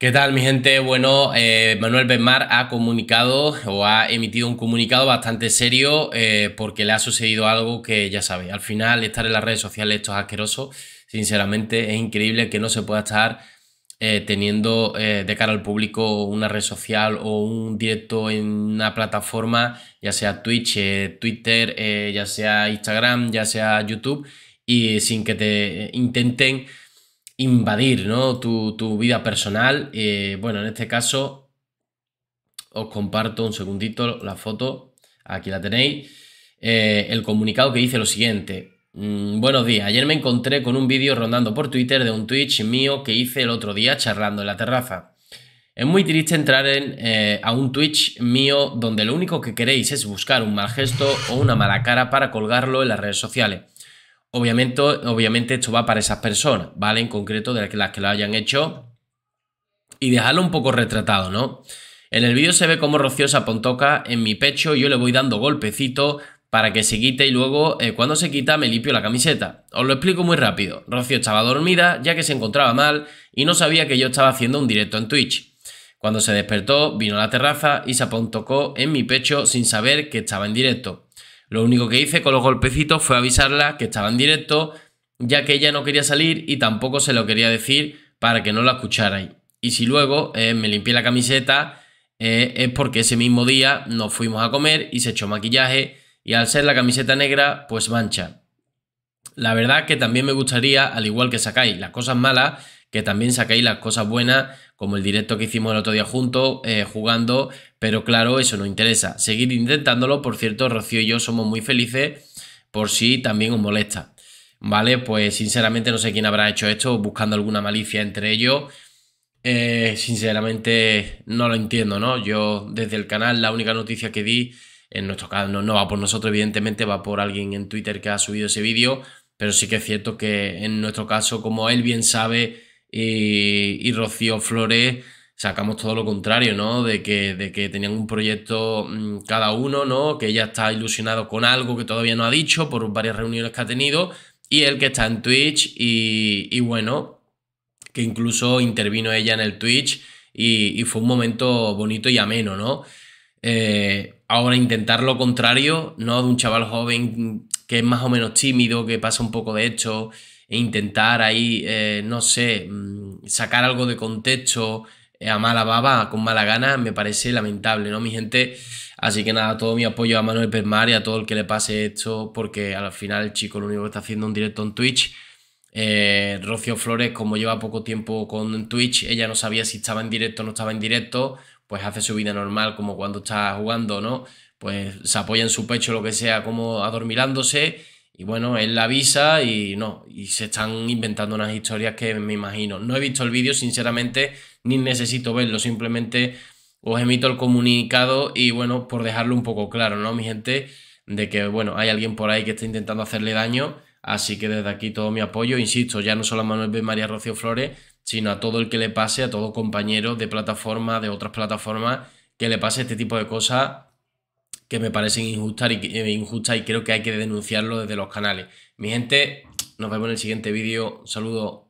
¿Qué tal, mi gente? Bueno, eh, Manuel Benmar ha comunicado o ha emitido un comunicado bastante serio eh, porque le ha sucedido algo que ya sabes. Al final, estar en las redes sociales, esto es asqueroso. Sinceramente, es increíble que no se pueda estar eh, teniendo de cara al público una red social o un directo en una plataforma, ya sea Twitch, Twitter, ya sea Instagram, ya sea YouTube, y sin que te intenten invadir tu, vida personal. Eh, bueno, en este caso os comparto un segundito la foto, aquí la tenéis, eh, el comunicado que dice lo siguiente. Mm, buenos días, ayer me encontré con un vídeo rondando por Twitter de un Twitch mío que hice el otro día charlando en la terraza. Es muy triste entrar en, eh, a un Twitch mío donde lo único que queréis es buscar un mal gesto o una mala cara para colgarlo en las redes sociales. Obviamente, obviamente esto va para esas personas, ¿vale? En concreto de las que lo hayan hecho. Y dejarlo un poco retratado, ¿no? En el vídeo se ve cómo Rocío se apontoca en mi pecho, yo le voy dando golpecito para que se quite y luego eh, cuando se quita me limpio la camiseta. Os lo explico muy rápido. Rocío estaba dormida ya que se encontraba mal y no sabía que yo estaba haciendo un directo en Twitch. Cuando se despertó, vino a la terraza y se apontocó en mi pecho sin saber que estaba en directo. Lo único que hice con los golpecitos fue avisarla que estaba en directo, ya que ella no quería salir y tampoco se lo quería decir para que no la escucharais. Y si luego eh, me limpié la camiseta, eh, es porque ese mismo día nos fuimos a comer y se echó maquillaje y al ser la camiseta negra, pues mancha. La verdad que también me gustaría, al igual que sacáis las cosas malas, que también saquéis las cosas buenas, como el directo que hicimos el otro día juntos, eh, jugando, pero claro, eso no interesa. Seguid intentándolo, por cierto, Rocío y yo somos muy felices, por si también os molesta. ¿Vale? Pues sinceramente no sé quién habrá hecho esto, buscando alguna malicia entre ellos. Eh, sinceramente no lo entiendo, ¿no? Yo desde el canal la única noticia que di, en nuestro caso no, no va por nosotros, evidentemente va por alguien en Twitter que ha subido ese vídeo, pero sí que es cierto que en nuestro caso, como él bien sabe, y, Rocío Flores sacamos todo lo contrario, ¿no? De que, de que tenían un proyecto mm, cada uno, ¿no? Que ella está ilusionado con algo que todavía no ha dicho por varias reuniones que ha tenido y él que está en Twitch y, bueno, que incluso intervino ella en el Twitch y, y fue un momento bonito y ameno, ¿no? Eh, ahora intentar lo contrario, ¿no? De un chaval joven que es más o menos tímido, que pasa un poco de hecho e intentar ahí, eh, no sé, mm, sacar algo de contexto eh, a mala baba, con mala gana, me parece lamentable, ¿no, mi gente? Así que nada, todo mi apoyo a Manuel Permar y a todo el que le pase esto, porque al final el chico lo único que está haciendo un directo en Twitch. Eh, Rocio Flores, como lleva poco tiempo con Twitch, ella no sabía si estaba en directo o no estaba en directo, pues hace su vida normal, como cuando está jugando, ¿no? Pues se apoya en su pecho, lo que sea, como adormilándose y bueno, él la avisa y no, y se están inventando unas historias que me imagino. No he visto el vídeo, sinceramente, ni necesito verlo, simplemente os emito el comunicado y bueno, por dejarlo un poco claro, ¿no, mi gente? De que, bueno, hay alguien por ahí que está intentando hacerle daño, así que desde aquí todo mi apoyo, insisto, ya no solo a Manuel B. María Rocío Flores, sino a todo el que le pase, a todo compañero de plataforma, de otras plataformas, que le pase este tipo de cosas que me parecen injustas y, eh, injusta y creo que hay que denunciarlo desde los canales. Mi gente, nos vemos en el siguiente vídeo. Saludos.